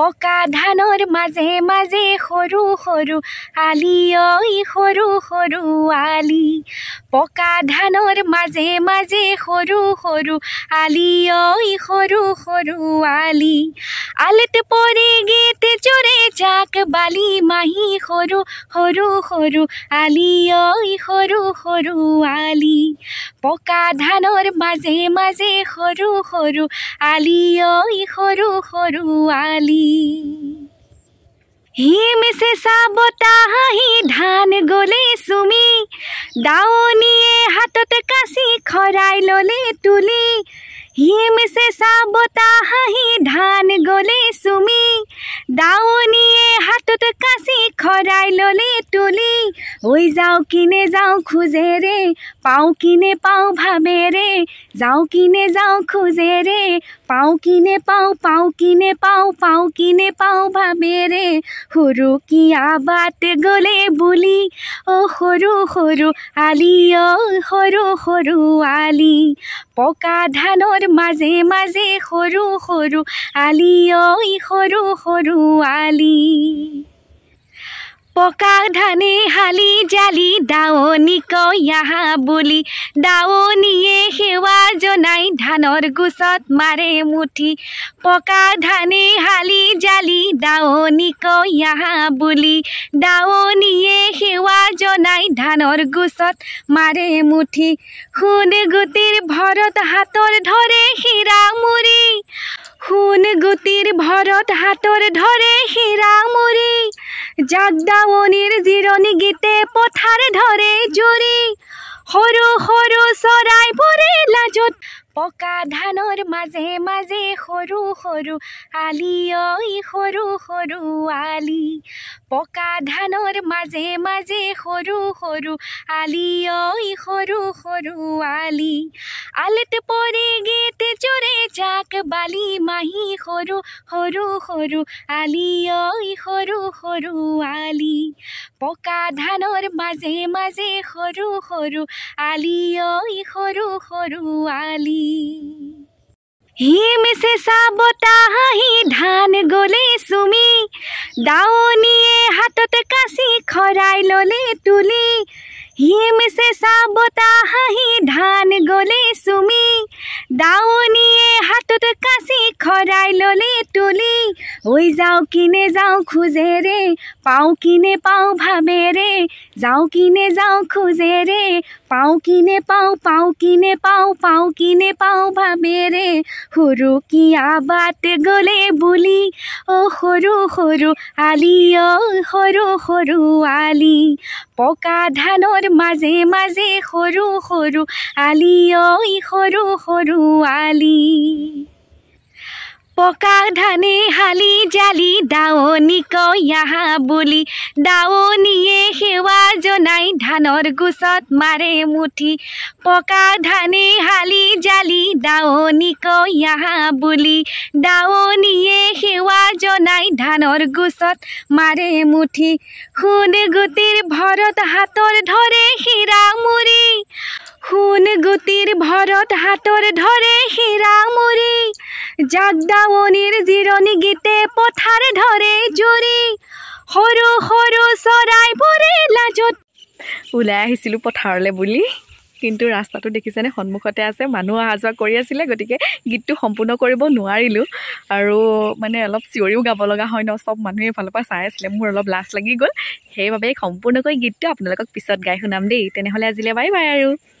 পকা ধানর মাজে মাজে সৰু সৰু আলি ঐ সৰু সৰু আলি পকা ধানর মাজে মাজে সৰু সৰু আলি ঐ সৰু সৰু আলি আলত পরে গেত চড়ে যাক বালি মাহি সৰু সৰু সৰু আলি ঐ সৰু সৰু আলি পকা ধানৰ মাজে মাজে সৰু সৰু আলি ঐ সৰু সৰু আলি হিম চেচা বতাহ হি ধান গলে চুমি দাৱনীয়ে হাতত কাঁচি খৰাই ল'লে তুলি হিম চেচা বতাহ হি ধান গলে চুমি দাৱনীয়ে হাতত কাঁচি খৰাই ল'লে তুলি ওই যাও কিনে যাও খোঁজে রে পাও কিনে পাও ভাবে রে যাও কিনে যাও খোঁজে রে পাও কিনে পাও পাও কিনে পাও পাও কিনে পাও ভাবে রে সৰু কিয়া বাট গলে বুলি অ সৰু সৰু আলি অ সৰু সৰু আলি পকা ধানৰ মাজে মাজে সৰু সৰু আলি অই সৰু সৰু আলি পকা ধানে হালি জালি দাওনি কয়াহা বুলি দাওনিয়ে সেৱা জনাই ধানৰ গোচত মাৰে মুঠি পকা ধানে হালি জালি দাওনি কয়াহা বুলি দাওনিয়ে সেৱা জনাই ধানৰ গোচত মাৰে মুঠি সোণ গুটিৰ ভৰত হাতৰ ধৰে হীৰা মুৰি সোণ গুটিৰ ভৰত হাতৰ ধৰে হীৰা মুৰি জাগদাৱনীৰ জিৰণি গীতে পথাৰ ধৰে জুৰি সৰু সৰু চৰাইবোৰে লাজত পকা ধানৰ মাজে মাজে সৰু সৰু আলি ঐ সৰু সৰু আলি পকা ধানৰ মাজে মাজে সৰু সৰু আলি ঐ সৰু সৰু আলি আলিত পৰি গীত জোৰে যায় বালি মাহি সৰু সৰু সৰু আলি ঐ সৰু সৰু আলি পকা ধানৰ মাজে মাজে সৰু সৰু আলি ঐ সৰু সৰু আলি হিম চেচা বতা হাঁহি ধান গলে চুমি দাৱনীয়ে হাতত কাঁচি খৰাই ল'লে তুলি হিম চেচা বতা হাঁহি ধান গলে চুমি দাৱনীয়ে হাত ঠোঁট কাছি খৰাই ললে তুলি ওই যাওঁ কিনে যাওঁ খোজেৰে পাওঁ কিনে পাওঁ ভাবেৰে যাওঁ কিনে যাওঁ খোজেৰে পাওঁ কিনে পাওঁ পাওঁ কিনে পাওঁ পাওঁ কিনে পাওঁ ভাবেৰে সৰু কি কিয়া গলে বুলি অ সৰু সৰু আলি অ সৰু সৰু আলি পকা ধানৰ মাজে মাজে সৰু সৰু আলি ঐ সৰু সৰু আলি পকা ধানে হালি জালি দাৱনী কয়াহা বুলি দাৱনীয়ে সেৱা জনাই ধানৰ গোচত মাৰে মুঠি পকা ধানে হালি জালি দাৱনী কয়াহা বুলি দাৱনীয়ে সেৱা জনাই ধানৰ গোচত মাৰে মুঠি সোণ গুটিৰ ভৰত হাতৰ ধৰে হীৰা মুৰি সোণ গুটিৰ ভৰত হাতৰ ধৰে হীৰা মুৰি জাগদাৱনীৰ জিৰণি গীতে পথাৰ ধৰে জুৰি সৰু সৰু চৰাই পৰে লাজত ওলাই আহিছিলোঁ পথাৰলৈ বুলি কিন্তু ৰাস্তাটো দেখিছেনে সন্মুখতে আছে মানুহ অহা যোৱা কৰি আছিলে গতিকে গীতটো সম্পূৰ্ণ কৰিব নোৱাৰিলোঁ আৰু মানে অলপ চিঞৰিও গাব লগা হয় ন চব মানুহে এইফালৰ পৰা চাই আছিলে মোৰ অলপ লাজ লাগি গ'ল সেইবাবে সম্পূৰ্ণকৈ গীতটো আপোনালোকক পিছত গাই শুনাম দেই তেনেহ'লে আজিলৈ বাই বাই আৰু